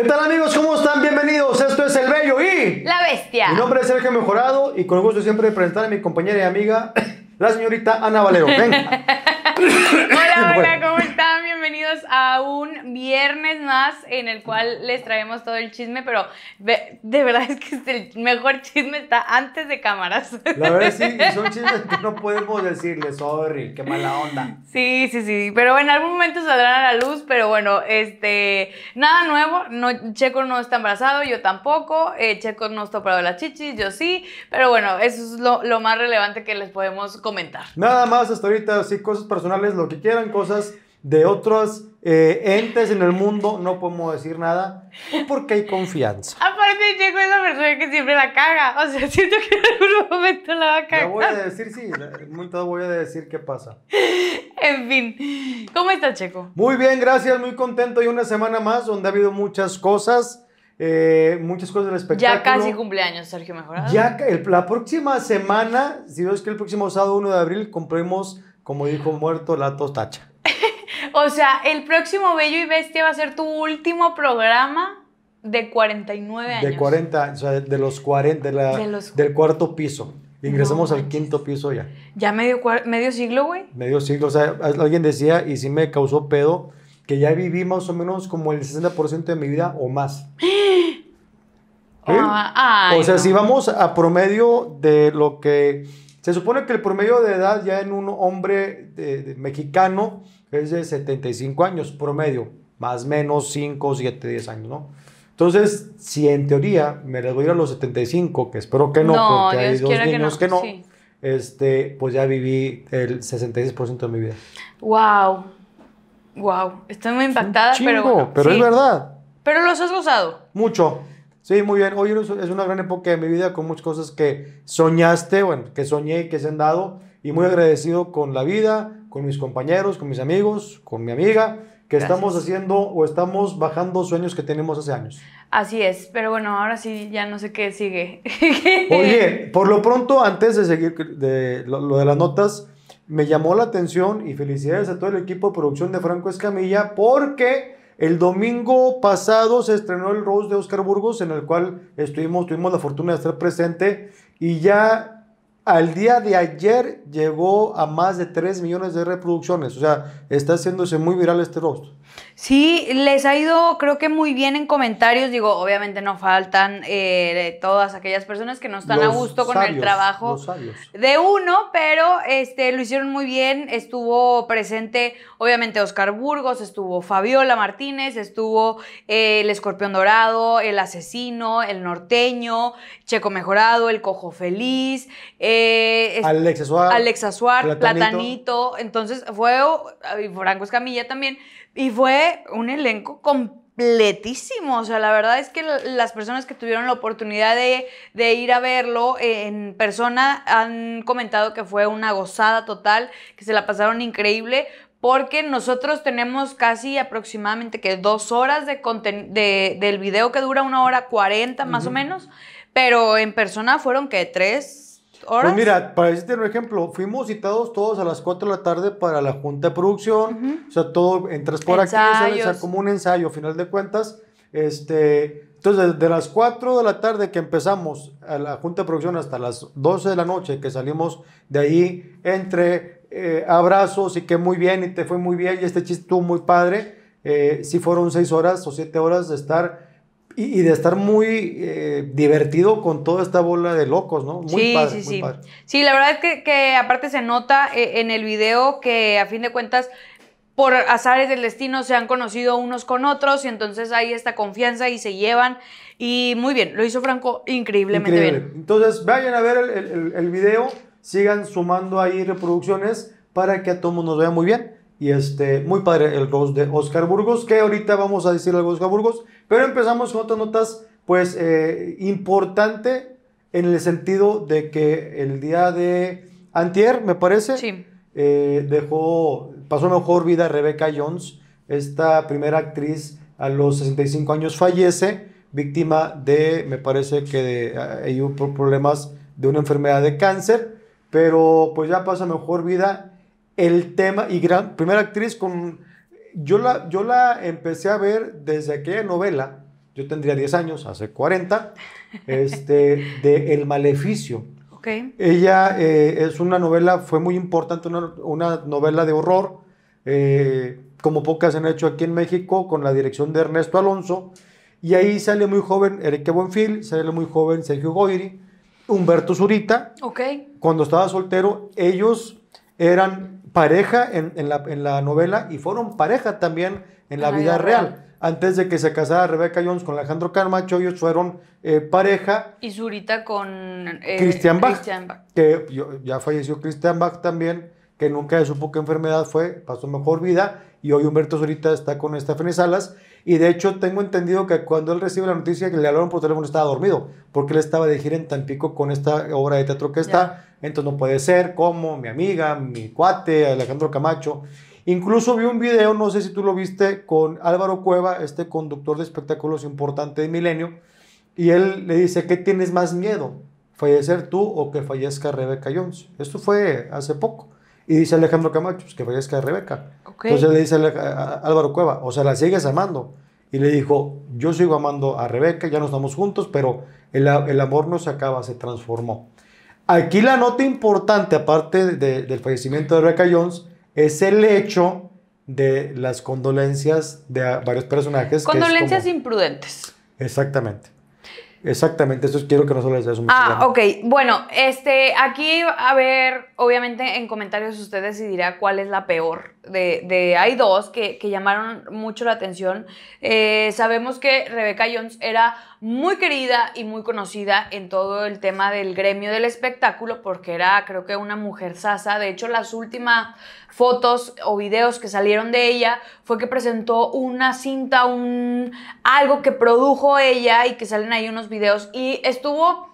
¿Qué tal amigos? ¿Cómo están? Bienvenidos. Esto es El Bello y... La Bestia. Mi nombre es Sergio Mejorado y con el gusto siempre de presentar a mi compañera y amiga, la señorita Ana Valero. Venga. hola, hola, ¿cómo estás? bienvenidos a un viernes más en el cual les traemos todo el chisme, pero de verdad es que el mejor chisme está antes de cámaras. La verdad sí, son chismes que no podemos decirles, sorry, qué mala onda. Sí, sí, sí, pero en algún momento saldrán a la luz, pero bueno, este, nada nuevo, no, Checo no está embarazado, yo tampoco, eh, Checo no está operado las chichis, yo sí, pero bueno, eso es lo más relevante que les podemos comentar. Nada más hasta ahorita, sí, cosas personales, lo que quieran, cosas de otros eh, entes en el mundo, no podemos decir nada pues, porque hay confianza. Aparte, Checo es la persona que siempre la caga. O sea, siento que en algún momento la va a cagar. la voy a decir, sí, un momento voy a decir qué pasa. En fin, ¿cómo está Checo? Muy bien, gracias, muy contento. Y una semana más donde ha habido muchas cosas. Eh, muchas cosas del espectáculo. Ya casi cumpleaños, Sergio Mejorado. Ya la próxima semana, si es que el próximo sábado 1 de abril, compremos como dijo muerto, la tostacha. O sea, el próximo Bello y Bestia va a ser tu último programa de 49 años. De 40, o sea, de los 40, del cuarto piso. Ingresamos al quinto piso ya. Ya medio, medio siglo, güey. Medio siglo, o sea, alguien decía, y sí me causó pedo, que ya viví más o menos como el 60% de mi vida o más. Ah, o sea, si vamos a promedio de lo que... Se supone que el promedio de edad ya en un hombre mexicano es de 75 años promedio, más o menos 5, 7, 10 años, ¿no? Entonces, si en teoría me les voy a ir a los 75, que espero que no, porque Dios hay dos niños que no, este, pues ya viví el 66% de mi vida. ¡Wow! ¡Wow! Estoy muy impactada, pero. pero es verdad. Pero los has gozado. Mucho. Sí, muy bien. Hoy es una gran época de mi vida con muchas cosas que soñaste, bueno, que soñé y que se han dado. Y muy agradecido con la vida, con mis compañeros, con mis amigos, con mi amiga, que estamos haciendo o estamos bajando sueños que tenemos hace años. Así es, pero bueno, ahora sí ya no sé qué sigue. Oye, por lo pronto, antes de seguir de lo, de las notas, me llamó la atención y felicidades a todo el equipo de producción de Franco Escamilla porque el domingo pasado se estrenó el Rose de Oscar Burgos en el cual estuvimos, tuvimos la fortuna de estar presente y ya al día de ayer llegó a más de 3 millones de reproducciones. O sea, está haciéndose muy viral este rostro. Sí, les ha ido creo que muy bien en comentarios. Digo, obviamente no faltan eh, todas aquellas personas que no están a gusto con el trabajo de uno, pero este, lo hicieron muy bien. Estuvo presente, obviamente, Oscar Burgos, estuvo Fabiola Martínez, estuvo eh, el Escorpión Dorado, el Asesino, el Norteño, Checo Mejorado, el Cojo Feliz. Eh, eh, Alexa Suárez. Alexa Suárez, Platanito. Entonces fue, oh, y Franco Escamilla también. Y fue un elenco completísimo. O sea, la verdad es que las personas que tuvieron la oportunidad de, ir a verlo en persona han comentado que fue una gozada total, que se la pasaron increíble, porque nosotros tenemos casi aproximadamente que dos horas de, del video que dura una hora cuarenta más o menos, pero en persona fueron que tres, pues mira, para decirte un ejemplo, fuimos citados todos a las 4 de la tarde para la junta de producción. O sea, todo, entras por aquí, o como un ensayo, a final de cuentas. Este, entonces, de las 4 de la tarde que empezamos a la junta de producción hasta las 12 de la noche que salimos de ahí, entre eh, abrazos y que muy bien y te fue muy bien y este chiste estuvo muy padre, eh, sí fueron 6 horas o 7 horas de estar y, de estar muy eh, divertido con toda esta bola de locos, ¿no? Muy sí, padre, sí, muy sí. Sí, la verdad es que, que aparte se nota eh, en el video que a fin de cuentas por azares del destino se han conocido unos con otros y entonces hay esta confianza y se llevan. Y muy bien, lo hizo Franco increíblemente bien. Entonces vayan a ver el, el, video, sigan sumando ahí reproducciones para que a todos nos vea muy bien. Y este, muy padre el rostro de Oscar Burgos, que ahorita vamos a decir algo de Oscar Burgos, pero empezamos con otras notas, pues, eh, importante en el sentido de que el día de antier, me parece, eh, dejó, pasó mejor vida Rebeca Rebecca Jones, esta primera actriz a los 65 años fallece, víctima de, me parece que de, por problemas de una enfermedad de cáncer, pero pues ya pasa mejor vida el tema y gran, primera actriz con yo la, empecé a ver desde aquella novela, yo tendría 10 años, hace 40, este, de El Maleficio. Okay. Ella eh, es una novela, fue muy importante, una, novela de horror, eh, como pocas han hecho aquí en México, con la dirección de Ernesto Alonso. Y ahí sale muy joven Enrique Buenfil, sale muy joven Sergio Goyri, Humberto Zurita. Okay. Cuando estaba soltero, ellos eran pareja en, la, novela y fueron pareja también en la, vida, real. Antes de que se casara Rebecca Jones con Alejandro Carmacho, ellos fueron eh, pareja. Y Zurita con eh, Christian, Bach, Que ya falleció Christian Bach también, que nunca supo qué enfermedad fue, pasó mejor vida. Y hoy Humberto Zurita está con Stephanie Salas. Y de hecho tengo entendido que cuando él recibe la noticia que le hablaron por teléfono estaba dormido, porque él estaba de gira en Tampico con esta obra de teatro que está. Entonces no puede ser, como mi amiga, mi cuate, Alejandro Camacho. Incluso vi un video, no sé si tú lo viste, con Álvaro Cueva, este conductor de espectáculos importante de Milenio, y él le dice, ¿qué tienes más miedo? ¿Fallecer tú o que fallezca Rebeca Jones? Esto fue hace poco. Y dice Alejandro Camacho, pues que fallezca Rebeca. Entonces le dice a Álvaro Cueva, o sea, la sigues amando. Y le dijo, yo sigo amando a Rebeca, ya no estamos juntos, pero el, amor no se acaba, se transformó. Aquí la nota importante, aparte del fallecimiento de Rebeca Jones, es el hecho de las condolencias de varios personajes. Condolencias imprudentes. Exactamente. Exactamente, eso quiero que no les eso. Ah, ok. Bueno, este, aquí, a ver, Obviamente en comentarios usted decidirá cuál es la peor. De, hay dos que, llamaron mucho la atención. Eh, sabemos que Rebeca Jones era muy querida y muy conocida en todo el tema del gremio del espectáculo porque era creo que una mujer sasa. De hecho las últimas fotos o videos que salieron de ella fue que presentó una cinta, un algo que produjo ella y que salen ahí unos videos y estuvo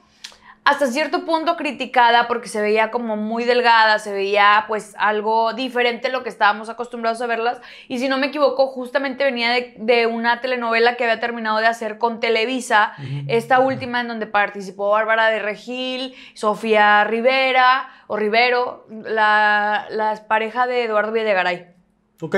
hasta cierto punto criticada porque se veía como muy delgada, se veía pues algo diferente a lo que estábamos acostumbrados a verlas. Y si no me equivoco, justamente venía de, una telenovela que había terminado de hacer con Televisa, esta última en donde participó Bárbara de Regil, Sofía Rivera o Rivero, la, pareja de Eduardo Villagaray. Ok.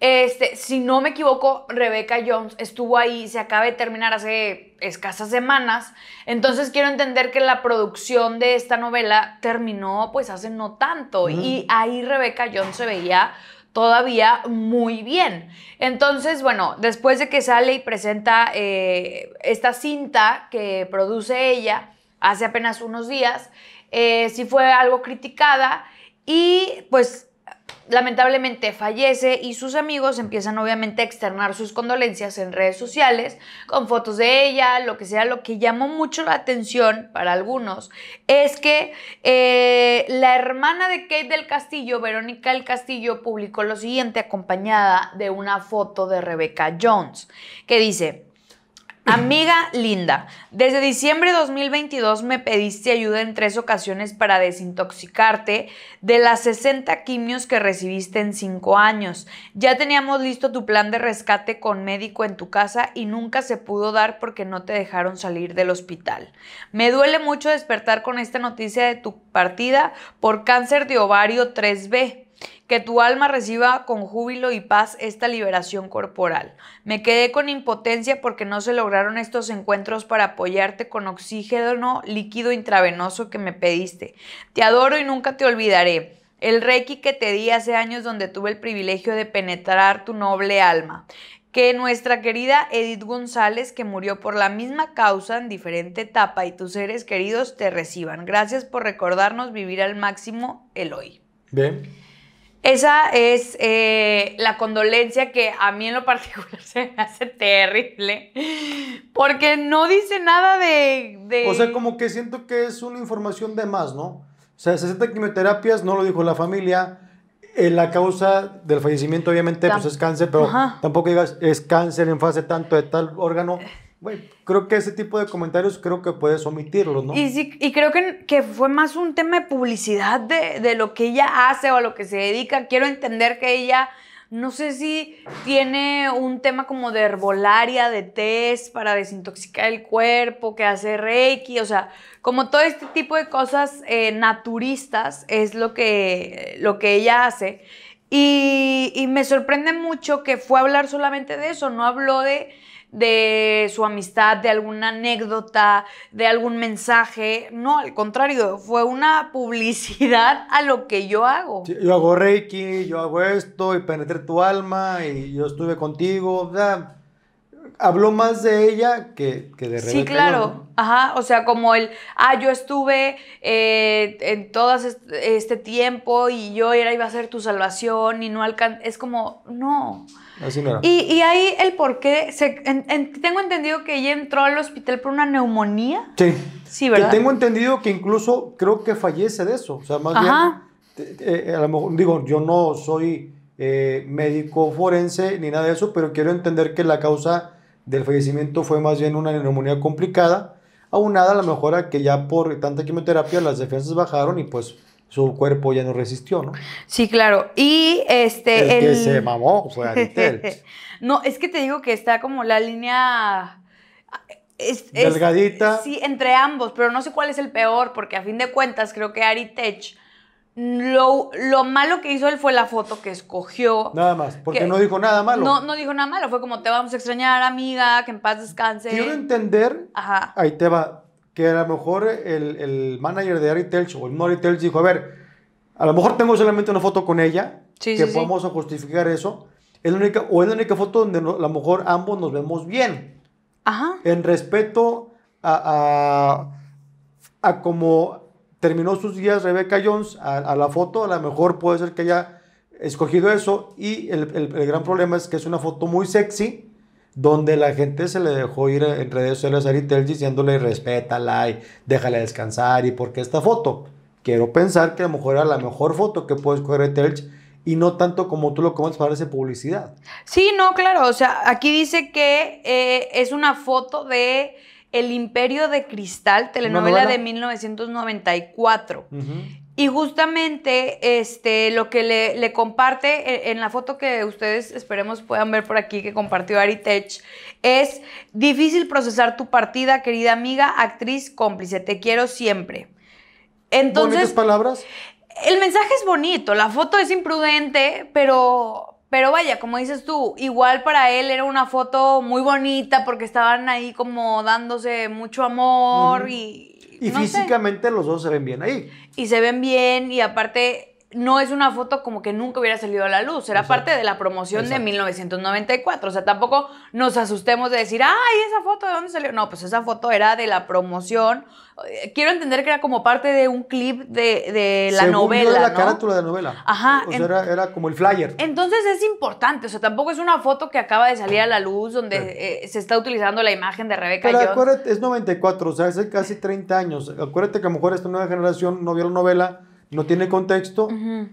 Este, si no me equivoco, Rebecca Jones estuvo ahí, se acaba de terminar hace escasas semanas. Entonces quiero entender que la producción de esta novela terminó pues hace no tanto. Y ahí Rebeca Jones se veía todavía muy bien. Entonces, bueno, después de que sale y presenta eh, esta cinta que produce ella hace apenas unos días, eh, sí fue algo criticada y pues lamentablemente fallece y sus amigos empiezan obviamente a externar sus condolencias en redes sociales con fotos de ella, lo que sea. Lo que llamó mucho la atención para algunos es que eh, la hermana de Kate del Castillo, Verónica del Castillo, publicó lo siguiente acompañada de una foto de Rebecca Jones que dice... Amiga linda, desde diciembre de 2022 me pediste ayuda en tres ocasiones para desintoxicarte de las 60 quimios que recibiste en cinco años. Ya teníamos listo tu plan de rescate con médico en tu casa y nunca se pudo dar porque no te dejaron salir del hospital. Me duele mucho despertar con esta noticia de tu partida por cáncer de ovario 3B que tu alma reciba con júbilo y paz esta liberación corporal. Me quedé con impotencia porque no se lograron estos encuentros para apoyarte con oxígeno líquido intravenoso que me pediste. Te adoro y nunca te olvidaré. El Reiki que te di hace años donde tuve el privilegio de penetrar tu noble alma que nuestra querida Edith González, que murió por la misma causa en diferente etapa, y tus seres queridos te reciban. Gracias por recordarnos vivir al máximo el hoy. Esa es eh, la condolencia que a mí en lo particular se me hace terrible, porque no dice nada de, O sea, como que siento que es una información de más, ¿no? O sea, 60 quimioterapias, no lo dijo la familia, eh, la causa del fallecimiento obviamente pues, es cáncer, pero tampoco digas es cáncer en fase tanto de tal órgano. Bueno, creo que ese tipo de comentarios creo que puedes omitirlos, ¿no? Y, y creo que, que fue más un tema de publicidad de, lo que ella hace o a lo que se dedica. Quiero entender que ella no sé si tiene un tema como de herbolaria, de test para desintoxicar el cuerpo, que hace reiki, o sea, como todo este tipo de cosas eh, naturistas es lo que, lo que ella hace. Y, y me sorprende mucho que fue a hablar solamente de eso, no habló de de su amistad, de alguna anécdota, de algún mensaje. No, al contrario, fue una publicidad a lo que yo hago. yo hago Reiki, yo hago esto y penetré tu alma y yo estuve contigo. habló más de ella que, de Reiki. Sí, claro. Ajá, o sea, como el, ah, yo estuve eh, en todo este, tiempo y yo era, iba a ser tu salvación y no alcanzé. Es como, no. Y, ahí el por qué, tengo entendido que ella entró al hospital por una neumonía. Sí. Sí, ¿verdad? Que tengo entendido que incluso creo que fallece de eso. O sea, más bien, eh, eh, digo, yo no soy eh, médico forense ni nada de eso, pero quiero entender que la causa del fallecimiento fue más bien una neumonía complicada, aunada a lo mejor que ya por tanta quimioterapia las defensas bajaron y pues su cuerpo ya no resistió, ¿no? Sí, claro. Y este. El, que se mamó fue Aritel. no, es que te digo que está como la línea. Ah, Delgadita. sí, entre ambos, pero no sé cuál es el peor, porque a fin de cuentas creo que Ari Lo, lo, malo que hizo él fue la foto que escogió. Nada más, porque no dijo nada malo. No, no dijo nada malo, fue como te vamos a extrañar, amiga, que en paz descanse. Quiero entender, Ajá. ahí te va, que a lo mejor el, el manager de Ari Telch o el Mori dijo, a ver, a lo mejor tengo solamente una foto con ella, que podemos justificar eso, es la única, o es la única foto donde a lo mejor ambos nos vemos bien. Ajá. En respeto a, a, como terminó sus días Rebecca Jones, a, la foto, a lo mejor puede ser que haya escogido eso, y el, el, el gran problema es que es una foto muy sexy, donde la gente se le dejó ir en redes sociales a Telch diciéndole respétala y déjala descansar y por qué esta foto. Quiero pensar que a lo mejor era la mejor foto que puedes escoger telch y no tanto como tú lo para esa publicidad. Sí, no, claro, o sea, aquí dice que eh, es una foto de El Imperio de Cristal, telenovela de 1994. Y justamente este, lo que le, comparte e, en, la foto que ustedes esperemos puedan ver por aquí que compartió Ari Tech es difícil procesar tu partida, querida amiga, actriz cómplice, te quiero siempre. Entonces, ¿Bonitas palabras? El mensaje es bonito, la foto es imprudente, pero, pero vaya, como dices tú, igual para él era una foto muy bonita porque estaban ahí como dándose mucho amor y y físicamente los dos se ven bien ahí. Y se ven bien, y aparte no es una foto como que nunca hubiera salido a la luz, era parte de la promoción de 1994, o sea, tampoco nos asustemos de decir, ay, esa foto de dónde salió, no, pues esa foto era de la promoción, eh, quiero entender que era como parte de un clip de, la novela. la carátula de novela. Ajá. O sea, era, como el flyer. Entonces es importante, o sea, tampoco es una foto que acaba de salir a la luz donde eh, se está utilizando la imagen de Rebeca Pero acuérdate, es 94, o sea, hace casi 30 años. Acuérdate que a lo mejor esta nueva generación no vio la novela no tiene contexto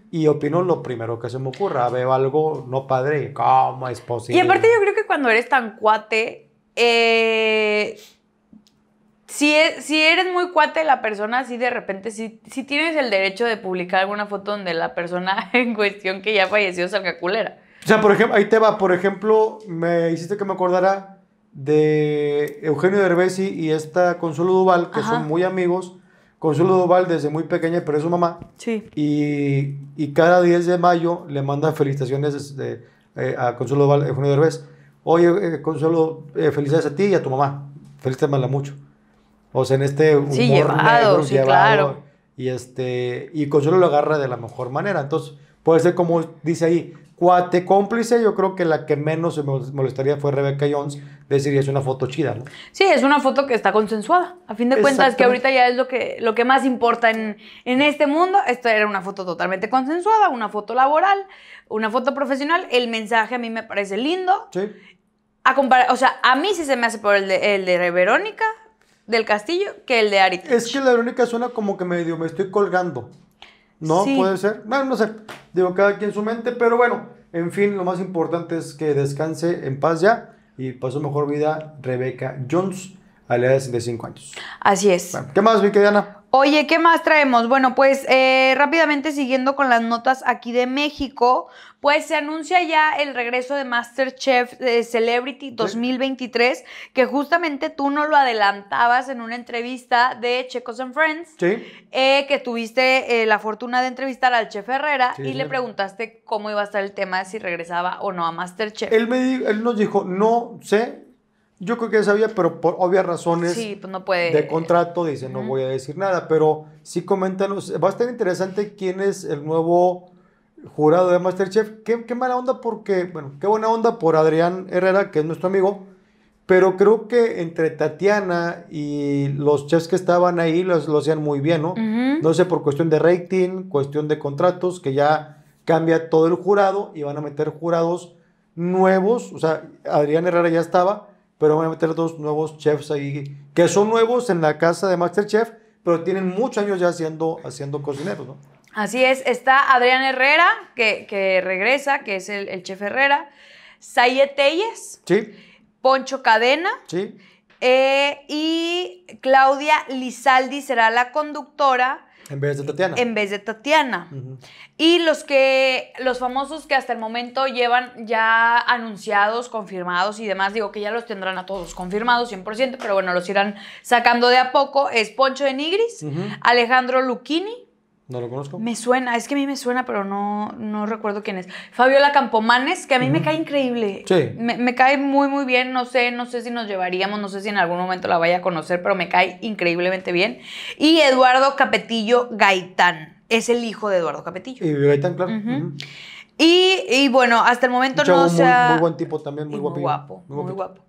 y opino lo primero que se me ocurra. Veo algo no padre, ¿cómo es posible? Y aparte yo creo que cuando eres tan cuate, eh, si, es, si eres muy cuate la persona, así de repente, si si tienes el derecho de publicar alguna foto donde la persona en cuestión que ya falleció salga culera. O sea, por ejemplo, ahí te va, por ejemplo, me hiciste que me acordara de Eugenio Derbezi y esta Consuelo Duval, que son muy amigos Consuelo Duval desde muy pequeña pero es su mamá. Sí. Y, y, cada 10 de mayo le manda felicitaciones eh, a Consuelo Duval, eh, Junio Derbez. Oye, eh, Consuelo, felicidades a ti y a tu mamá. Felicítamela mucho. O sea, en este humor sí, llevado, sí, claro. Y, este, y Consuelo lo agarra de la mejor manera. Entonces, puede ser como dice ahí, cuate cómplice, yo creo que la que menos se molestaría fue Rebeca Jones, decir, es una foto chida, ¿no? Sí, es una foto que está consensuada. A fin de cuentas, que ahorita ya es lo que, lo que más importa en, este mundo. Esta era una foto totalmente consensuada, una foto laboral, una foto profesional. El mensaje a mí me parece lindo. Sí. A comparar, o sea, a mí sí se me hace por el de, Verónica del Castillo que el de Ari. Es que la Verónica suena como que medio me estoy colgando. ¿No? Puede ser. no no sé. Digo, cada quien su mente, pero bueno, en fin, lo más importante es que descanse en paz ya y pasó mejor vida Rebeca Jones a la edad de 5 años. Así es. ¿Qué más, Vicky Diana? Oye, ¿qué más traemos? Bueno, pues eh, rápidamente siguiendo con las notas aquí de México, pues se anuncia ya el regreso de MasterChef Celebrity 2023, que justamente tú no lo adelantabas en una entrevista de Checos and Friends, sí. Eh, que tuviste eh, la fortuna de entrevistar al chef Herrera y le preguntaste cómo iba a estar el tema, si regresaba o no a MasterChef. Él, me, él nos dijo, no sé, yo creo que ya sabía, pero por obvias razones pues de contrato dice, no voy a decir nada, pero sí coméntanos, va a estar interesante quién es el nuevo jurado de Masterchef. Qué, qué mala onda porque, bueno, qué buena onda por Adrián Herrera, que es nuestro amigo, pero creo que entre Tatiana y los chefs que estaban ahí los, lo hacían muy bien, ¿no? No sé, por cuestión de rating, cuestión de contratos, que ya cambia todo el jurado y van a meter jurados nuevos, o sea, Adrián Herrera ya estaba pero van a meter dos nuevos chefs ahí, que son nuevos en la casa de Masterchef, pero tienen muchos años ya haciendo, haciendo cocineros, ¿no? Así es, está Adrián Herrera, que, regresa, que es el, chef Herrera, Sayetelles, sí. Poncho Cadena, sí. Eh, y Claudia Lizaldi será la conductora en vez de Tatiana. En vez de Tatiana. Y los que, los famosos que hasta el momento llevan ya anunciados, confirmados y demás, digo que ya los tendrán a todos confirmados 100%, pero bueno, los irán sacando de a poco, es Poncho de Nigris, Alejandro Lucchini, no lo conozco. Me suena, es que a mí me suena, pero no, no recuerdo quién es. Fabiola Campomanes, que a mí me cae increíble. Sí. Me, cae muy, muy bien. No sé, no sé si nos llevaríamos, no sé si en algún momento la vaya a conocer, pero me cae increíblemente bien. Y Eduardo Capetillo Gaitán. Es el hijo de Eduardo Capetillo. Y Gaitán, claro. Y, bueno, hasta el momento no se ha... Muy, buen tipo también, muy, guapo. Muy guapo, guapo.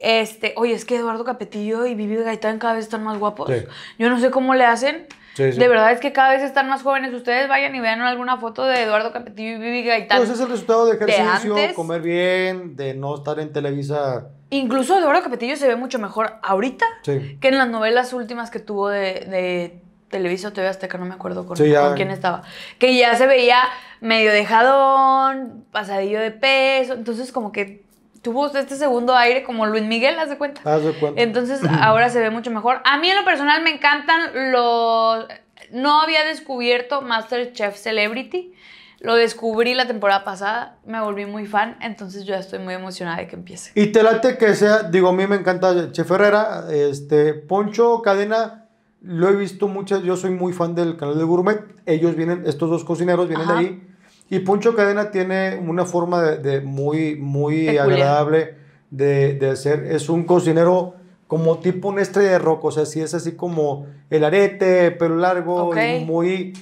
Este, oye, es que Eduardo Capetillo y Vivi Gaitán cada vez están más guapos. Yo no sé cómo le hacen. De verdad es que cada vez están más jóvenes. Ustedes vayan y vean alguna foto de Eduardo Capetillo y Vivi Gaitán. Pues es el resultado de ejercicio, comer bien, de no estar en Televisa. Incluso Eduardo Capetillo se ve mucho mejor ahorita que en las novelas últimas que tuvo de, de Televisa o TV Azteca, no me acuerdo con, quién estaba. Que ya se veía medio dejadón, pasadillo de peso. Entonces, como que tuvo este segundo aire como Luis Miguel, haz de cuenta. de cuenta. Entonces ahora se ve mucho mejor. A mí en lo personal me encantan los... No había descubierto Masterchef Celebrity. Lo descubrí la temporada pasada, me volví muy fan, entonces yo estoy muy emocionada de que empiece. Y te late que sea, digo, a mí me encanta Chef Herrera, este, Poncho Cadena, lo he visto muchas, yo soy muy fan del canal de Gourmet, ellos vienen, estos dos cocineros vienen de ahí, y Poncho Cadena tiene una forma de, muy, muy agradable de, de, ser. Es un cocinero como tipo un estrella de rocos o sea, si es así como el arete, pelo largo, muy...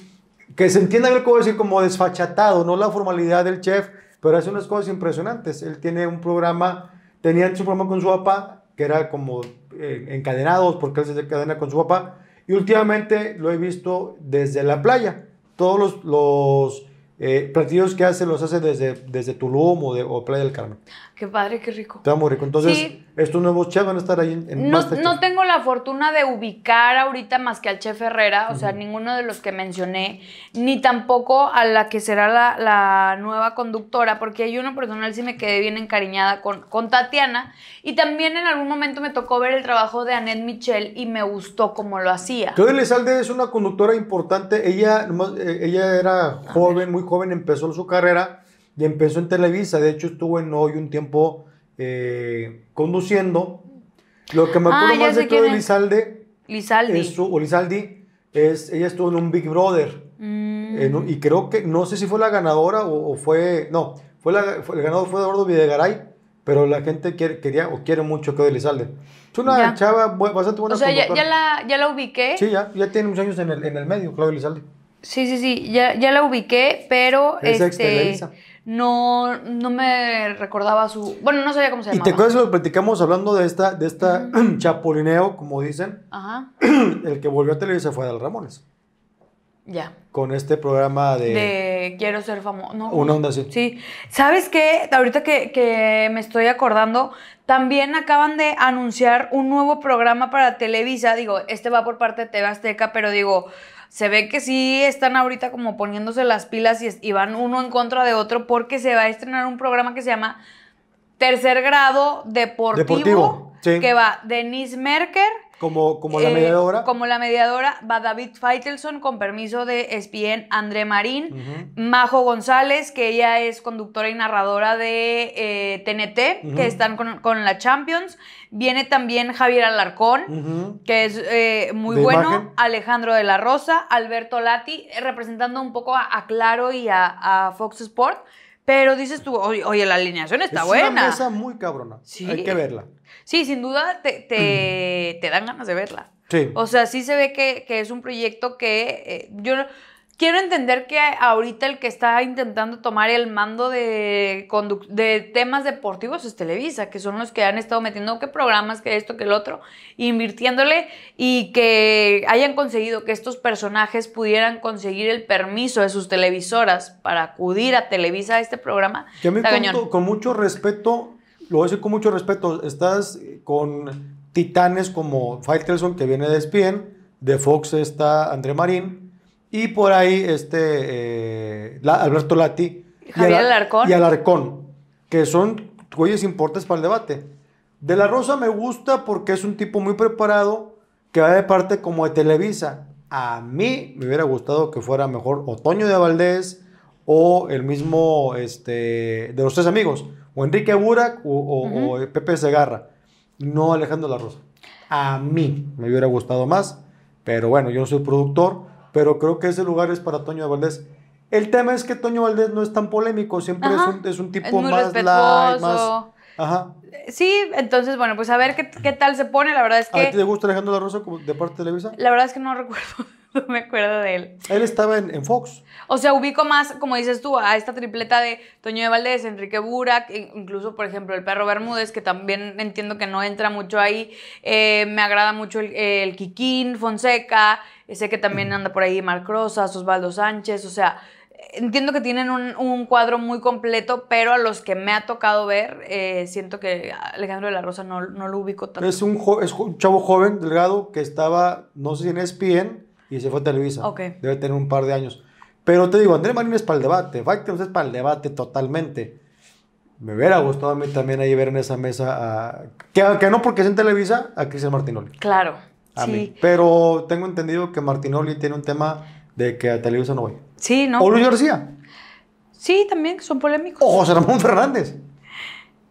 Que se entienda el cómo decir como desfachatado, no la formalidad del chef, pero hace unas cosas impresionantes. Él tiene un programa, tenía su programa con su papá, que era como eh, encadenados, porque él se cadena con su papá, y últimamente lo he visto desde la playa. Todos los eh, platillos que hace, los hace desde, desde Tulum o, de, Playa del Carmen. Qué padre, qué rico. Está muy rico. Entonces, estos nuevos chefs van a estar ahí en, no, no tengo la fortuna de ubicar ahorita más que al chef Herrera, o sea, ninguno de los que mencioné, ni tampoco a la que será la, nueva conductora, porque hay una personal sí me quedé bien encariñada con, con Tatiana. Y también en algún momento me tocó ver el trabajo de Annette Michel y me gustó cómo lo hacía. Claudia Salde es una conductora importante. Ella, eh, ella era joven, muy joven empezó su carrera y empezó en Televisa. De hecho, estuvo en Hoy un tiempo eh, conduciendo. Lo que me ah, acuerdo más de todo Lizalde, Es o Lizaldi es, ella estuvo en un Big Brother. Mm. y creo que, no sé si fue la ganadora o, fue, no, fue, la, el ganador fue Eduardo Videgaray pero la gente quería o quiere mucho que Lizalde Es una chava bastante buena. O sea, ya, la, ya la ubiqué. Sí, ya, ya tiene muchos años en el, en el medio, Claudio Elizalde. Sí, sí, sí, ya, ya la ubiqué, pero este, no, no me recordaba su... Bueno, no sabía cómo se llamaba. ¿Y te acuerdas que lo platicamos hablando de esta, de esta chapulineo, como dicen? Ajá. El que volvió a Televisa fue los Ramones. Ya. Con este programa de... De Quiero ser famoso. una onda así. Sí. ¿Sabes qué? Ahorita que, que me estoy acordando, también acaban de anunciar un nuevo programa para Televisa. Digo, este va por parte de TV Azteca, pero digo se ve que sí están ahorita como poniéndose las pilas y, van uno en contra de otro porque se va a estrenar un programa que se llama Tercer Grado Deportivo, que va Denise Merker, como, la eh, mediadora. Como la mediadora va David Feitelson, con permiso de ESPN André Marín, Majo González, que ella es conductora y narradora de TNT, eh, que están con, la Champions. Viene también Javier Alarcón, que es eh, muy bueno, Alejandro de la Rosa, Alberto Lati, representando un poco a, Claro y a, a Fox Sports. Pero dices tú, oye, la alineación está buena. Es una mesa muy cabrona. Sí. Hay que verla. Sí, sin duda te, te, te dan ganas de verla. Sí. O sea, sí se ve que, es un proyecto que eh, yo quiero entender que ahorita el que está intentando tomar el mando de, de temas deportivos es Televisa, que son los que han estado metiendo que programas, que esto, que el otro, invirtiéndole y que hayan conseguido que estos personajes pudieran conseguir el permiso de sus televisoras para acudir a Televisa a este programa. Yo con, mucho respeto, lo voy a decir con mucho respeto, estás con titanes como Faitelson que viene de ESPN, de Fox está André Marín, y por ahí este, eh, Alberto Lati. Javier y Alarcón. Y Alarcón, que son güeyes importantes para el debate. De la Rosa me gusta porque es un tipo muy preparado, que va de parte como de Televisa. A mí me hubiera gustado que fuera mejor Otoño de Valdés o el mismo este, de los tres amigos, o Enrique Burak o, Pepe Segarra, no Alejandro La Rosa. A mí me hubiera gustado más, pero bueno, yo no soy productor pero creo que ese lugar es para Toño de Valdés. El tema es que Toño Valdés no es tan polémico, siempre es un, es un, tipo más Ajá. Sí, entonces, bueno, pues a ver qué, tal se pone. La verdad es que. ¿A ti te gusta Alejandro La Rosa de parte de Televisa? La verdad es que no recuerdo. No me acuerdo de él. Él estaba en, Fox. O sea, ubico más, como dices tú, a esta tripleta de Toño de Valdés, Enrique Burak, e incluso, por ejemplo, el perro Bermúdez, que también entiendo que no entra mucho ahí. Eh, me agrada mucho el, el Kikín, Fonseca. Sé que también anda por ahí Marc Rosa, Osvaldo Sánchez, o sea, entiendo que tienen un, un, cuadro muy completo, pero a los que me ha tocado ver, eh, siento que Alejandro de la Rosa no, no lo ubico tanto. Es un, es un chavo joven, delgado, que estaba, no sé si en ESPN, y se fue a Televisa. Debe tener un par de años. Pero te digo, Andrés Marín es para el debate, Fighters es para el debate totalmente. Me hubiera gustado a mí también ahí ver en esa mesa a... Que, que no porque es en Televisa, a Cristian Martinoli. Claro. Pero tengo entendido que Martinoli tiene un tema de que a Televisa no voy. Sí, ¿no? O Luis García. Sí, también, que son polémicos. O José Ramón Fernández.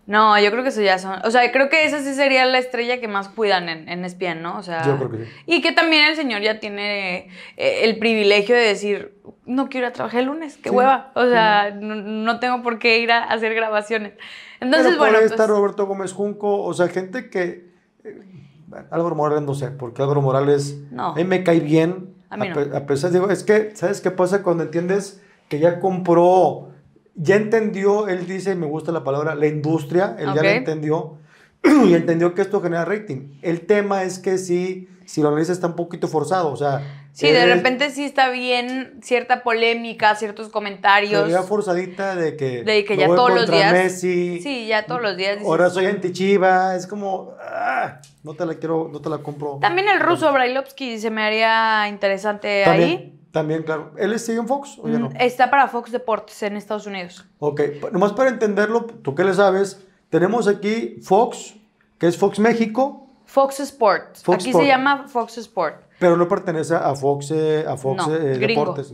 No, yo creo que eso ya son. O sea, creo que esa sí sería la estrella que más cuidan en, en ¿no? O sea. Yo creo que sí. Y que también el señor ya tiene eh, el privilegio de decir, no quiero ir a trabajar el lunes, qué hueva. O sea, no, tengo por qué ir a hacer grabaciones. Entonces, bueno. Por pues ahí está Roberto Gómez Junco, o sea, gente que. Eh, Álvaro Morales no sé, porque Álvaro Morales a mí me cae bien. A, mí a, pesar digo, es que, ¿sabes qué pasa cuando entiendes que ya compró, ya entendió, él dice, me gusta la palabra, la industria, él ya la entendió y entendió que esto genera rating. El tema es que sí, si lo analizas está un poquito forzado, o sea, Sí, de eh, repente sí está bien cierta polémica, ciertos comentarios. ya forzadita de que. De que ya todos los días. sí, ya todos los días. Ahora soy anti Chiva, es como. Ah, no te la quiero, no te la compro. También el ruso Brailovsky se me haría interesante ahí. También, claro. ¿Él sigue en Fox o ya no? Mm, está para Fox Deportes en Estados Unidos. Ok, nomás para entenderlo, tú qué le sabes, tenemos aquí Fox, que es Fox México, Fox Sports, Aquí se llama Fox Sport. Pero no pertenece a Fox, eh, a eh, Deportes.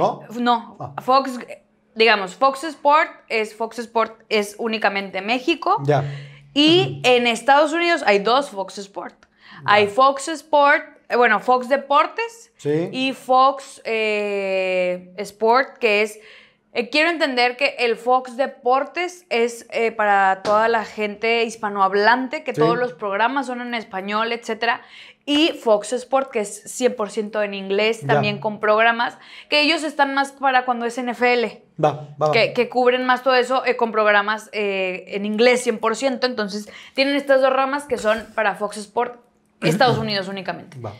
¿No? No. Ah. Fox, digamos, Fox Sport es Fox Sport es únicamente México. Y en Estados Unidos hay dos Fox Sports. Hay Fox Sport, eh, bueno, Fox Deportes y Fox Sport, que es eh, quiero entender que el Fox Deportes es eh, para toda la gente hispanohablante, que todos los programas son en español, etcétera. Y Fox Sport, que es 100% en inglés, también con programas, que ellos están más para cuando es NFL. Va, va, que, que, cubren más todo eso eh, con programas en inglés 100%. Entonces, tienen estas dos ramas que son para Fox Sport Estados Unidos únicamente. Va.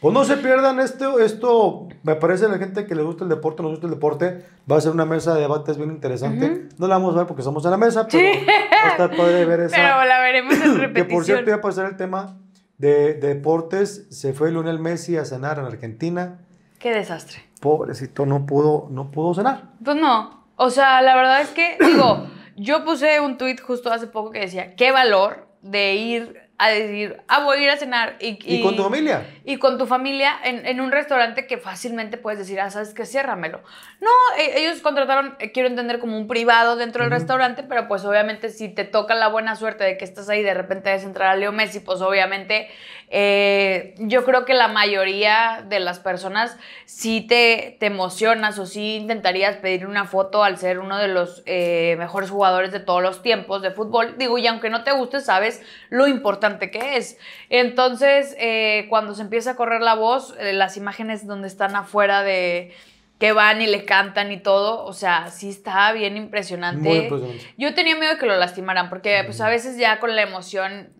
Pues no se pierdan esto, esto me parece a la gente que le gusta el deporte, nos gusta el deporte, va a ser una mesa de debates bien interesante. No la vamos a ver porque estamos en la mesa, pero está padre ver esa. Pero la veremos en repetición. Que por cierto, a pasar el tema de, deportes, se fue Lionel Messi a cenar en Argentina. Qué desastre. Pobrecito, no pudo, no pudo cenar. Pues no, o sea, la verdad es que, digo, yo puse un tuit justo hace poco que decía, qué valor de ir a decir, ah, voy a ir a cenar. Y, con tu familia. Y con tu familia en, un restaurante que fácilmente puedes decir, ah, sabes que ciérramelo. No, e, ellos contrataron, eh, quiero entender, como un privado dentro del restaurante, pero pues obviamente si te toca la buena suerte de que estás ahí de repente ves entrar a Leo Messi, pues obviamente eh, yo creo que la mayoría de las personas sí te, te emocionas o si intentarías pedir una foto al ser uno de los eh, mejores jugadores de todos los tiempos de fútbol. Digo, y aunque no te guste, sabes lo importante que es. Entonces, eh, cuando se empieza a correr la voz, eh, las imágenes donde están afuera de que van y le cantan y todo, o sea, sí está bien impresionante. Yo tenía miedo de que lo lastimaran, porque pues a veces ya con la emoción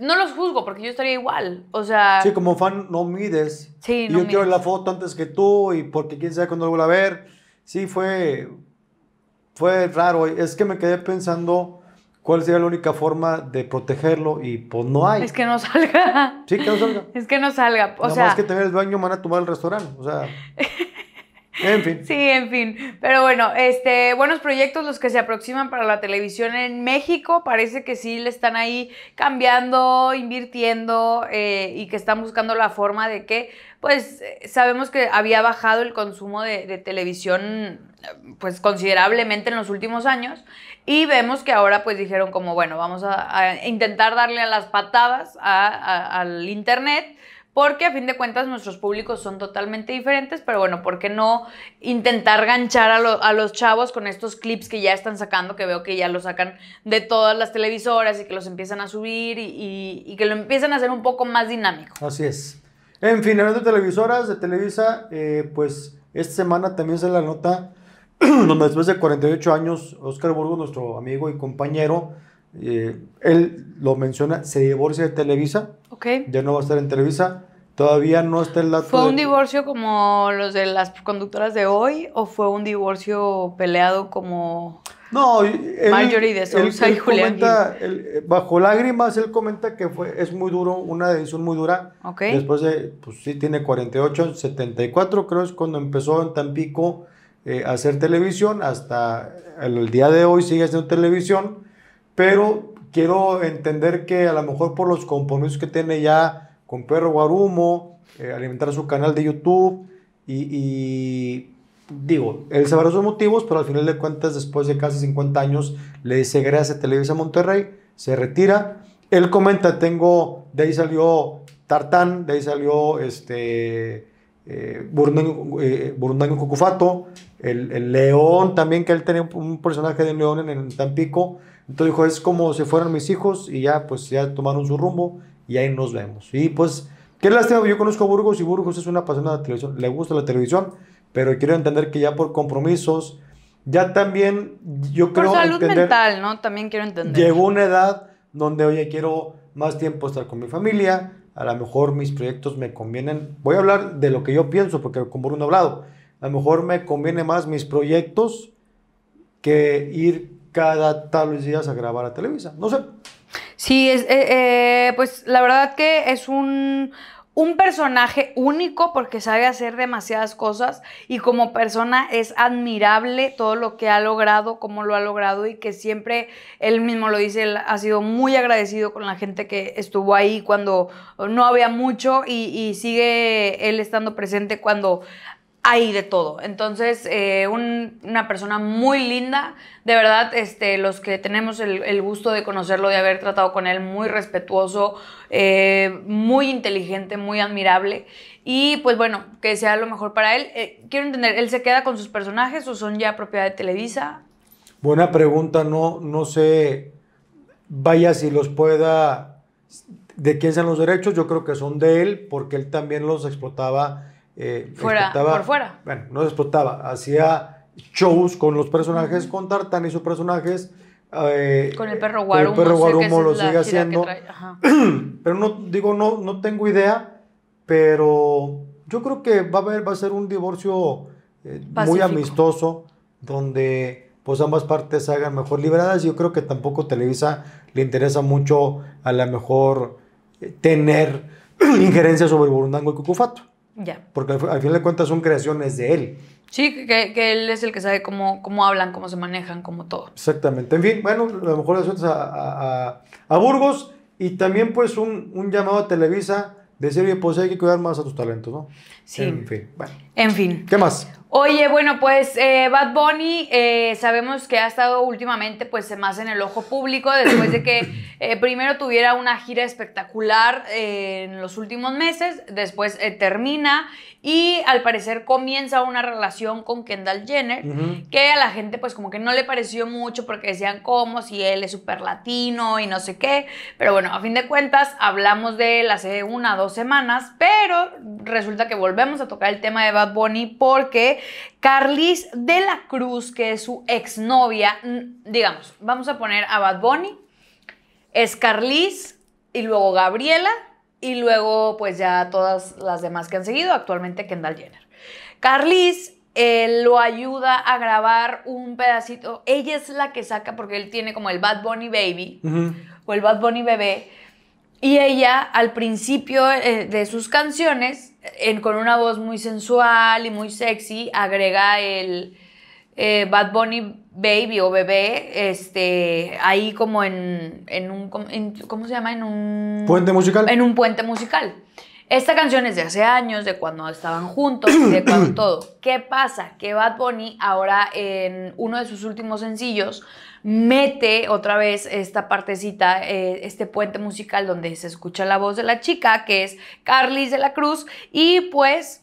no los juzgo porque yo estaría igual. O sea. Sí, como fan no mides. Sí, no yo quiero quiero la foto antes que tú y porque quién sabe cuándo la a ver. Sí, fue. Fue raro. Es que me quedé pensando ¿Cuál sería la única forma de protegerlo? Y pues no hay. Es que no salga. Sí, que no salga. Es que no salga. O sea, más que tener el baño van a tomar el restaurante. O sea. En fin. Sí, en fin. Pero bueno, este, buenos proyectos los que se aproximan para la televisión en México. Parece que sí le están ahí cambiando, invirtiendo eh, y que están buscando la forma de que pues eh, sabemos que había bajado el consumo de, televisión pues considerablemente en los últimos años y vemos que ahora pues dijeron como bueno vamos a, intentar darle a las patadas al internet porque a fin de cuentas nuestros públicos son totalmente diferentes, pero bueno, ¿por qué no intentar ganchar a, los chavos con estos clips que ya están sacando, que veo que ya lo sacan de todas las televisoras y que los empiezan a subir y, y que lo empiezan a hacer un poco más dinámico? Así es. En fin, hablando de televisoras, de Televisa, eh, pues esta semana también se la nota donde después de 48 años, Oscar Burgos, nuestro amigo y compañero, eh, él lo menciona, se divorcia de Televisa. Ok. Ya no va a estar en Televisa. Todavía no está el la... ¿Fue un divorcio como los de las conductoras de hoy o fue un divorcio peleado como.? No, él, de él, comenta, eh, Bajo lágrimas, él comenta que fue, es muy duro, una decisión muy dura. Okay. Después de, pues sí, tiene 48, 74, creo es cuando empezó en Tampico eh, a hacer televisión, hasta el, día de hoy sigue haciendo televisión, pero quiero entender que a lo mejor por los compromisos que tiene ya con Perro Guarumo, eh, alimentar su canal de YouTube y, y digo, él sabrá sus motivos, pero al final de cuentas, después de casi 50 años, le dice gracias a Televisa Monterrey, se retira. Él comenta, tengo, de ahí salió Tartán, de ahí salió este, eh, Burundango, eh, Cucufato, el, león también, que él tenía un personaje de león en, Tampico. Entonces dijo, es como si fueran mis hijos y ya, pues ya tomaron su rumbo y ahí nos vemos. Y pues, qué lástima, yo conozco a Burgos y Burgos es una apasionada de la televisión, le gusta la televisión, pero quiero entender que ya por compromisos, ya también yo creo... Por salud mental, ¿no? También quiero entender. Llegó una edad donde, oye, quiero más tiempo estar con mi familia, a lo mejor mis proyectos me convienen, voy a hablar de lo que yo pienso, porque como Bruno ha hablado, a lo mejor me conviene más mis proyectos que ir cada tal días a grabar a Televisa, no sé. Sí, es, eh, eh, pues la verdad que es un, un personaje único porque sabe hacer demasiadas cosas y como persona es admirable todo lo que ha logrado, cómo lo ha logrado y que siempre él mismo lo dice, él ha sido muy agradecido con la gente que estuvo ahí cuando no había mucho y, y sigue él estando presente cuando hay de todo. Entonces, eh, una persona muy linda, de verdad, este, los que tenemos el, gusto de conocerlo, de haber tratado con él, muy respetuoso, eh, muy inteligente, muy admirable. Y pues bueno, que sea lo mejor para él. Eh, quiero entender, ¿él se queda con sus personajes o son ya propiedad de Televisa? Buena pregunta, no, no sé, vaya si los pueda, de quién sean los derechos, yo creo que son de él, porque él también los explotaba eh, fuera, Bueno, no explotaba, hacía shows con los personajes, con Tartan y sus personajes. Eh, con el eh, perro Guarumo. lo sigue haciendo. Pero no, digo, no, no tengo idea, pero yo creo que va a, haber, va a ser un divorcio muy amistoso, donde pues ambas partes hagan mejor liberadas. Yo creo que tampoco Televisa le interesa mucho a lo mejor tener injerencia sobre Burundango y Cucufato. Ya. Porque al, fin final de cuentas son creaciones de él. Sí, que, él es el que sabe cómo, cómo hablan, cómo se manejan, cómo todo. Exactamente. En fin, bueno, a lo mejor le sueltas a, a, Burgos y también pues un, llamado a Televisa de oye, pues hay que cuidar más a tus talentos, ¿no? Sí. En fin, En fin. ¿Qué más? Oye, bueno, pues eh, Bad Bunny eh, sabemos que ha estado últimamente pues más en el ojo público después de que eh, primero tuviera una gira espectacular en los últimos meses, después termina y al parecer comienza una relación con Kendall Jenner, que a la gente pues como que no le pareció mucho porque decían cómo, si él es súper latino y no sé qué. Pero bueno, a fin de cuentas hablamos de él hace una o dos semanas, pero resulta que volvemos a tocar el tema de Bad Bunny porque Carlis de la Cruz, que es su exnovia, digamos, vamos a poner a Bad Bunny, es Carlis y luego Gabriela y luego, pues ya todas las demás que han seguido, actualmente Kendall Jenner. Carlis eh, lo ayuda a grabar un pedacito. Ella es la que saca, porque él tiene como el Bad Bunny Baby o el Bad Bunny Bebé. Y ella, al principio eh, de sus canciones, en, con una voz muy sensual y muy sexy, agrega el eh, Bad Bunny baby o bebé, este, ahí como en, un, ¿cómo se llama? En un... Puente musical. En un puente musical. Esta canción es de hace años, de cuando estaban juntos, de cuando todo. ¿Qué pasa? Que Bad Bunny ahora en uno de sus últimos sencillos mete otra vez esta partecita, eh, este puente musical donde se escucha la voz de la chica, que es Carly de la Cruz, y pues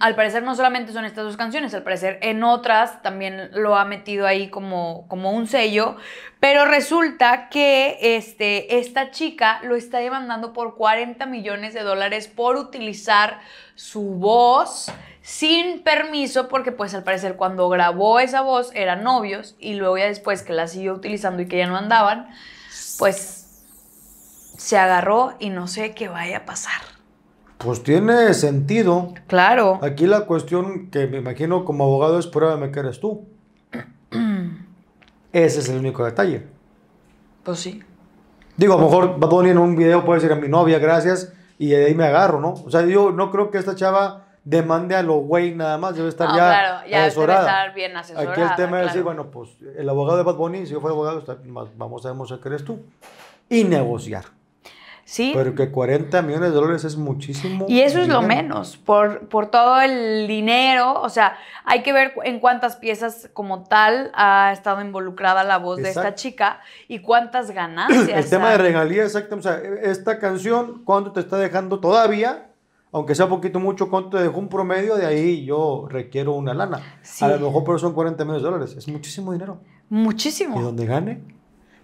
al parecer no solamente son estas dos canciones, al parecer en otras también lo ha metido ahí como, como un sello, pero resulta que este, esta chica lo está demandando por 40 millones de dólares por utilizar su voz sin permiso, porque pues al parecer cuando grabó esa voz eran novios y luego ya después que la siguió utilizando y que ya no andaban, pues se agarró y no sé qué vaya a pasar. Pues tiene sentido. Claro. Aquí la cuestión que me imagino como abogado es pruébame que eres tú. Ese es el único detalle. Pues sí. Digo, a lo mejor Bad Bunny en un video puede decir a mi novia, gracias, y de ahí me agarro, ¿no? O sea, yo no creo que esta chava demande a los güey nada más, debe estar ya, claro, asesorada. Debe estar bien asesorada. Aquí el tema es decir, bueno, pues el abogado de Bad Bunny, si yo fuera abogado, vamos a demostrar que eres tú. Y negociar. Pero que 40 millones de dólares es muchísimo. Y eso es lo menos, por, por todo el dinero, o sea, hay que ver en cuántas piezas como tal ha estado involucrada la voz de esta chica y cuántas ganancias. El tema de regalías, exactamente, o sea, e-, esta canción, ¿cuánto te está dejando todavía? Aunque sea poquito mucho, ¿cuánto te dejó un promedio? De ahí yo requiero una lana. A lo mejor pero son 40 millones de dólares. Es muchísimo dinero. Muchísimo. ¿Y donde gane?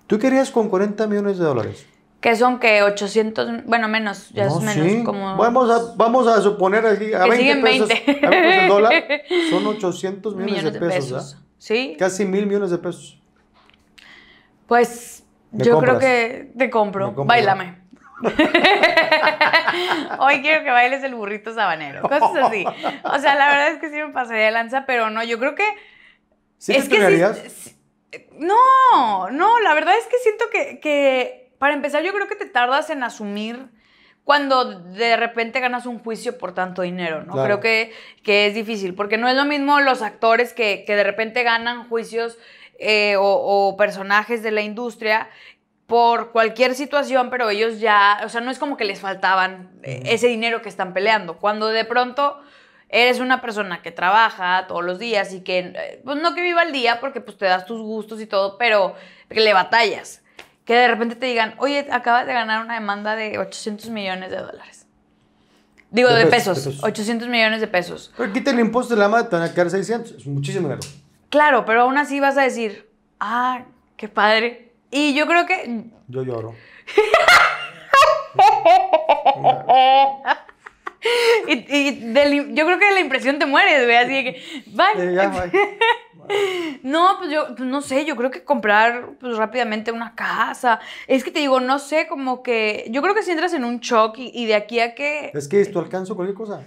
¿Tú querías con 40 millones de dólares? Que son que 800, bueno, menos, ya es menos como... Vamos a, vamos a suponer aquí, a, 20 pesos, a 20 son 800 millones, de pesos, Sí. Casi mil millones de pesos. Pues yo creo que te compro. Bailame. Hoy quiero que bailes el burrito sabanero, cosas así. O sea, la verdad es que sí me pasaría de lanza, pero no, yo creo que. ¿Sí es te que no, no, la verdad es que siento que, que para empezar, yo creo que te tardas en asumir cuando de repente ganas un juicio por tanto dinero, ¿no? Creo que, que, es difícil, porque no es lo mismo los actores que, de repente ganan juicios eh, o, o personajes de la industria por cualquier situación, pero ellos ya, o sea, no es como que les faltaban eh, ese dinero que están peleando. Cuando de pronto eres una persona que trabaja todos los días y que, eh, pues no que viva el día porque pues te das tus gustos y todo, pero que le batallas que de repente te digan, oye, acabas de ganar una demanda de 800 millones de dólares. Digo, de, pesos, 800 millones de pesos. Pero quita el impuesto la madre, te van a quedar 600. Es muchísimo dinero. Claro, pero aún así vas a decir, ah, qué padre. Y yo creo que... Yo lloro. y, yo creo que la impresión te mueres, güey. Así que, bye. No, pues yo pues no sé, yo creo que comprar pues, rápidamente una casa. Es que te digo, no sé, como que yo creo que si entras en un shock y, de aquí a que... Es que esto alcanzo cualquier cosa.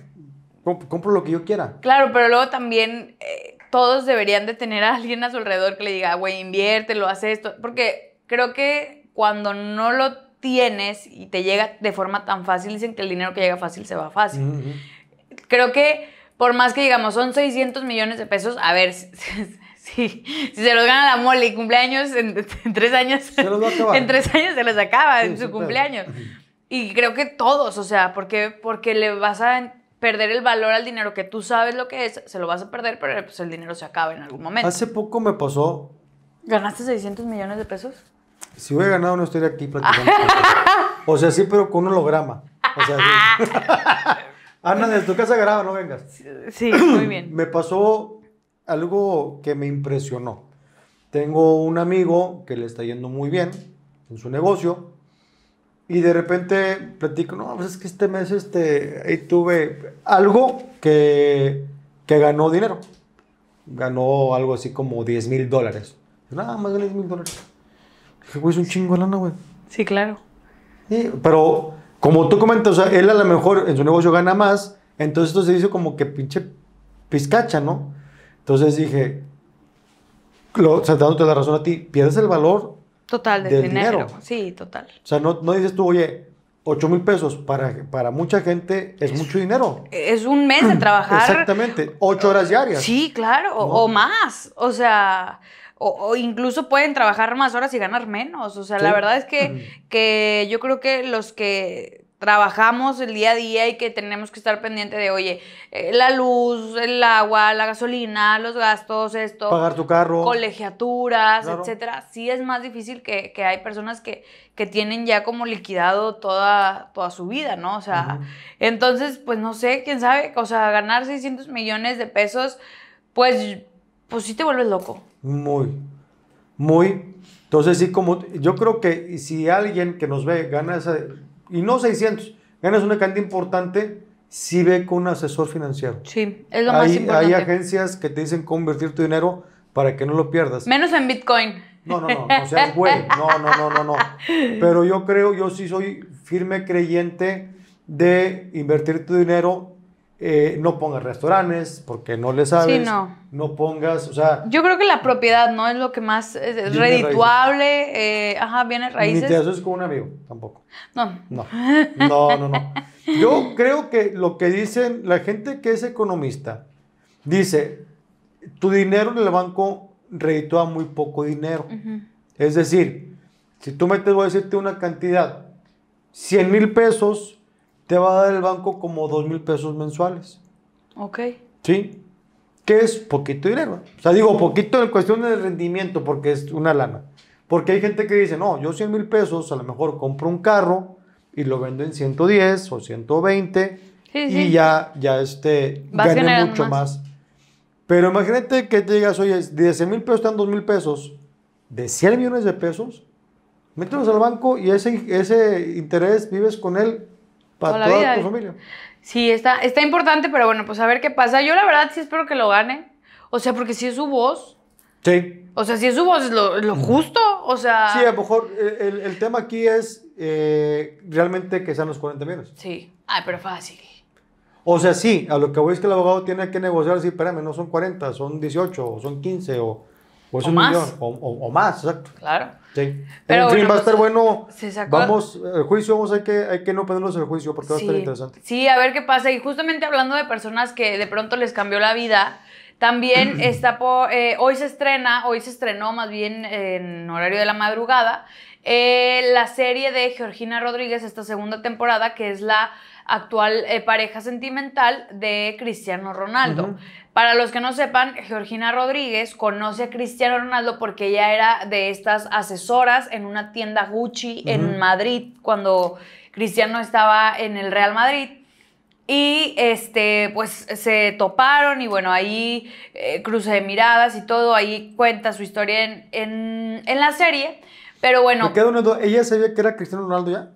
Compro lo que yo quiera. Claro, pero luego también eh, todos deberían de tener a alguien a su alrededor que le diga, güey, lo haz esto. Porque creo que cuando no lo tienes y te llega de forma tan fácil, dicen que el dinero que llega fácil se va fácil. Creo que por más que digamos, son 600 millones de pesos, a ver, si, si, se los gana la mole y cumpleaños en, tres años, se los va a acabar. en tres años se los acaba en su cumpleaños. Y creo que todos, o sea, porque, porque le vas a perder el valor al dinero que tú sabes lo que es, se lo vas a perder, pero pues el dinero se acaba en algún momento. Hace poco me pasó. ¿Ganaste 600 millones de pesos? Si hubiera ganado no estaría aquí platicando. o sea, sí, pero con un holograma. O sea, sí. Ana, ah, desde tu casa graba, no vengas. Sí, muy bien. me pasó algo que me impresionó. Tengo un amigo que le está yendo muy bien en su negocio y de repente platico, no, pues es que este mes este, ahí tuve algo que, ganó dinero. Ganó algo así como 10 mil dólares. Nada más gané 10 mil dólares. Dije, es un chingo de güey. Sí, claro. Sí, pero como tú comentas, él a lo mejor en su negocio gana más, entonces esto se dice como que pinche pizcacha, ¿no? Entonces dije, o sea, dándote la razón a ti, pierdes el valor total del, dinero. Sí, total. O sea, no, dices tú, oye, 8 mil pesos para, para mucha gente es, mucho dinero. Es un mes de trabajar. Exactamente, 8 horas diarias. Sí, claro, o más. O sea, o, incluso pueden trabajar más horas y ganar menos. O sea, la verdad es que, yo creo que los que trabajamos el día a día y que tenemos que estar pendiente de, oye, eh, la luz, el agua, la gasolina, los gastos, esto. Pagar tu carro. Colegiaturas, etcétera. Sí es más difícil que, hay personas que, tienen ya como liquidado toda, toda su vida, ¿no? O sea, entonces, pues no sé, quién sabe, o sea, ganar 600 millones de pesos, pues, pues sí te vuelves loco. Muy, muy. Entonces, sí, como yo creo que si alguien que nos ve gana esa, y no 600, ganas una cantidad importante, si ve con un asesor financiero. Sí, es lo más importante. Hay agencias que te dicen convertir tu dinero para que no lo pierdas. Menos en Bitcoin. No, no, no, no seas güey. No, no, no, no, no. Pero yo creo, yo sí soy firme creyente de invertir tu dinero eh, no pongas restaurantes porque no le sabes. no. pongas, o sea. Yo creo que la propiedad no es lo que más es redituable. Eh, ajá, viene raíces. Ni te haces con un amigo, tampoco. No. No. No, no, Yo creo que lo que dicen la gente que es economista dice: tu dinero en el banco reditúa muy poco dinero. Es decir, si tú metes, voy a decirte una cantidad, 100 mil pesos te va a dar el banco como dos mil pesos mensuales. Ok. ¿Sí? Que es poquito dinero. O sea, digo, poquito en cuestión de rendimiento, porque es una lana. Porque hay gente que dice, no, yo 100 mil pesos, a lo mejor compro un carro y lo vendo en 110 o 120 y ya, ya este, gano mucho más. Pero imagínate que te digas, oye, de mil pesos están 2 mil pesos, de 100 millones de pesos, mételos al banco y ese, ese interés vives con él para toda, tu familia. Sí, está, está importante, pero bueno, pues a ver qué pasa. Yo la verdad sí espero que lo gane. O sea, porque si es su voz. Sí. O sea, si es su voz, es lo, justo. O sea. Sí, a lo mejor eh, el, tema aquí es eh, realmente que sean los 40 millones. Sí. Ay, pero fácil. O sea, sí, a lo que voy es que el abogado tiene que negociar, sí espérame, no son 40, son 18, o son 15, o, o es un millón, o, más, exacto. Claro. Sí. Pero en fin, va a estar pues, bueno. Vamos, el juicio, vamos, hay que, no perderlos el juicio porque va a estar interesante. Sí, a ver qué pasa. Y justamente hablando de personas que de pronto les cambió la vida, también está eh, hoy se estrena, hoy se estrenó más bien en horario de la madrugada, eh, la serie de Georgina Rodríguez, esta segunda temporada, que es la actual eh, pareja sentimental de Cristiano Ronaldo. Para los que no sepan, Georgina Rodríguez conoce a Cristiano Ronaldo porque ella era de estas asesoras en una tienda Gucci en Madrid cuando Cristiano estaba en el Real Madrid. Y este, pues se toparon y bueno, ahí eh, cruce de miradas y todo, ahí cuenta su historia en, la serie. Pero bueno. ¿Ella sabía que era Cristiano Ronaldo ya?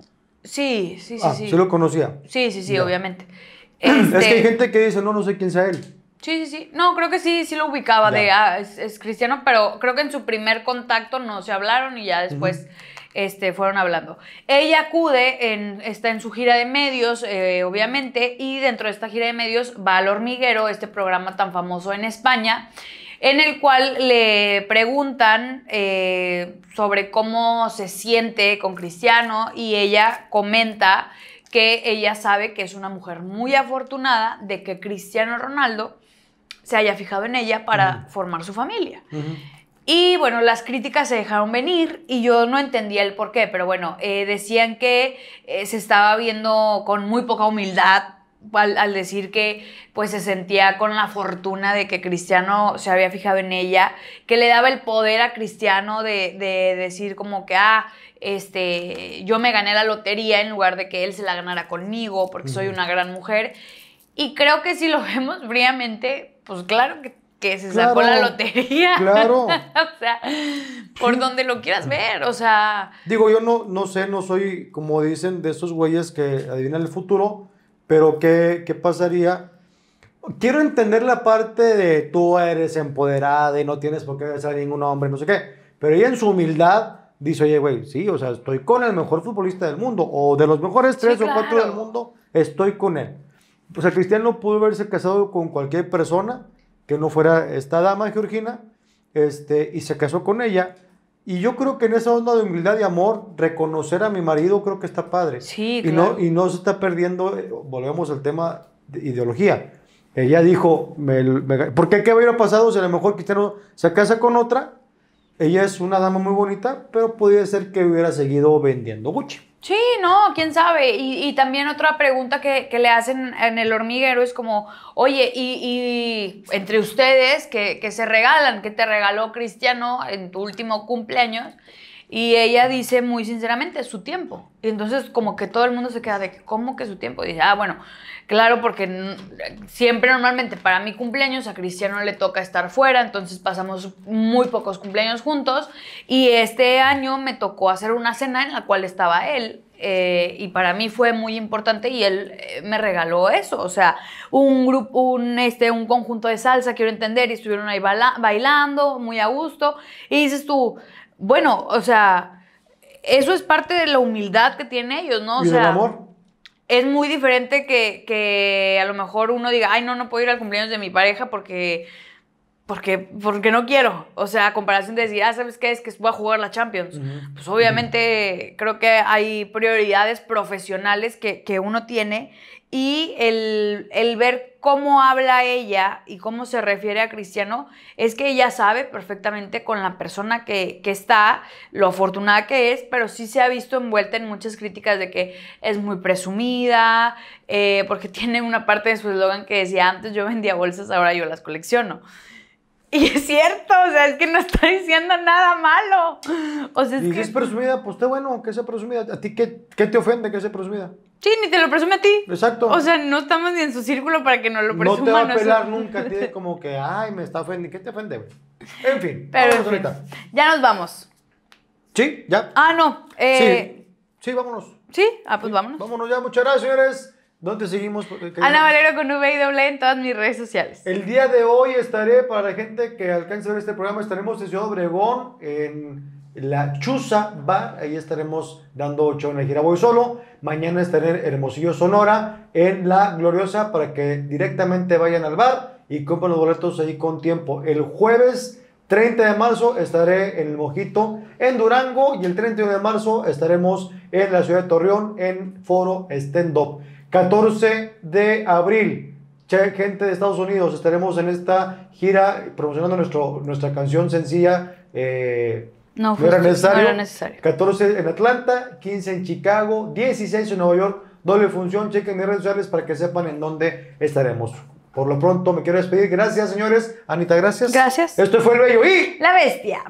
Sí, sí, sí. Ah, sí. lo conocía. Sí, sí, sí, obviamente. Es que hay este gente que dice, no, no sé quién sea él. Sí, sí, sí. No, creo que sí, sí lo ubicaba de, ah, es, cristiano, pero creo que en su primer contacto no se hablaron y ya después... Este, fueron hablando. Ella acude, en, está en su gira de medios, eh, obviamente, y dentro de esta gira de medios va al hormiguero, este programa tan famoso en España, en el cual le preguntan eh, sobre cómo se siente con Cristiano y ella comenta que ella sabe que es una mujer muy afortunada de que Cristiano Ronaldo se haya fijado en ella para formar su familia. Y bueno, las críticas se dejaron venir y yo no entendía el por qué, pero bueno, eh, decían que eh, se estaba viendo con muy poca humildad al, decir que pues se sentía con la fortuna de que Cristiano se había fijado en ella, que le daba el poder a Cristiano de, decir como que, ah, este, yo me gané la lotería en lugar de que él se la ganara conmigo porque soy una gran mujer. Y creo que si lo vemos fríamente, pues claro que, se sacó la lotería. Claro. o sea, por donde lo quieras ver, o sea. Digo, yo no, no sé, no soy, como dicen, de esos güeyes que adivinan el futuro, pero ¿qué, qué pasaría? Quiero entender la parte de tú eres empoderada y no tienes por qué ser ningún hombre, no sé qué. Pero ella en su humildad dice, oye, güey, sí, o sea, estoy con el mejor futbolista del mundo, o de los mejores tres o cuatro del mundo, estoy con él. O sea, Cristiano pudo haberse casado con cualquier persona que no fuera esta dama Georgina, este, y se casó con ella. Y yo creo que en esa onda de humildad y amor, reconocer a mi marido creo que está padre. Sí, y, no, y no se está perdiendo, eh, volvemos al tema de ideología. Ella dijo, me, qué qué hubiera pasado si a lo mejor Cristiano se casa con otra? Ella es una dama muy bonita, pero podría ser que hubiera seguido vendiendo Gucci. Sí, no, quién sabe. Y, y también otra pregunta que, le hacen en el hormiguero es como, oye, y, y entre ustedes que, se regalan, que te regaló Cristiano en tu último cumpleaños, y ella dice muy sinceramente, su tiempo. Y entonces como que todo el mundo se queda de, ¿cómo que su tiempo? dice, ah, bueno, Claro, porque siempre normalmente para mi cumpleaños a Cristiano le toca estar fuera, entonces pasamos muy pocos cumpleaños juntos y este año me tocó hacer una cena en la cual estaba él eh, y para mí fue muy importante y él eh, me regaló eso, o sea, un grupo, un, este, un conjunto de salsa, quiero entender, y estuvieron ahí bailando muy a gusto y dices tú, bueno, o sea, eso es parte de la humildad que tienen ellos, ¿no? ¿Y amor es muy diferente que, a lo mejor uno diga, ay, no, no puedo ir al cumpleaños de mi pareja porque, porque, porque no quiero. O sea, a comparación de decir, ah, ¿sabes qué? Es que voy a jugar la Champions. Pues obviamente creo que hay prioridades profesionales que, que uno tiene y el, ver cómo habla ella y cómo se refiere a Cristiano, es que ella sabe perfectamente con la persona que, está, lo afortunada que es, pero sí se ha visto envuelta en muchas críticas de que es muy presumida, eh, porque tiene una parte de su eslogan que decía antes yo vendía bolsas, ahora yo las colecciono. Y es cierto, o sea, es que no está diciendo nada malo. O sea, es y que... si es presumida, pues te bueno que sea presumida. ¿A ti qué, qué, te ofende que sea presumida? Sí, ni te lo presume a ti. Exacto. O sea, no estamos ni en su círculo para que no lo presuma. No te va a pelar nunca tiene como que, ay, me está ofendiendo. ¿Qué te ofende, En fin, Pero ahorita. Ya nos vamos. ¿Sí? ¿Ya? Ah, no. Eh, sí. sí, vámonos. ¿Sí? Ah, pues vámonos. Vámonos ya. Muchas gracias, señores. ¿Dónde seguimos? Ana Valero con V y doble en todas mis redes sociales. El día de hoy estaré, para la gente que alcance a ver este programa, estaremos en Ciudad Obregón, en la Chuza Bar. Ahí estaremos dando show en la gira Voy solo. Mañana estaré en Hermosillo, Sonora, en La Gloriosa, para que directamente vayan al bar y compren los boletos ahí con tiempo. El jueves 30 de marzo estaré en el Mojito, en Durango, y el 31 de marzo estaremos en la ciudad de Torreón, en Foro Stand Up. 14 de abril. gente de Estados Unidos, estaremos en esta gira promocionando nuestro, nuestra canción sencilla. Eh, no, necesario. 14 en Atlanta, 15 en Chicago, 16 en Nueva York. Doble función, chequen mis redes sociales para que sepan en dónde estaremos. Por lo pronto me quiero despedir. Gracias, señores. Anita, gracias. Gracias. Esto fue el bello y... La bestia.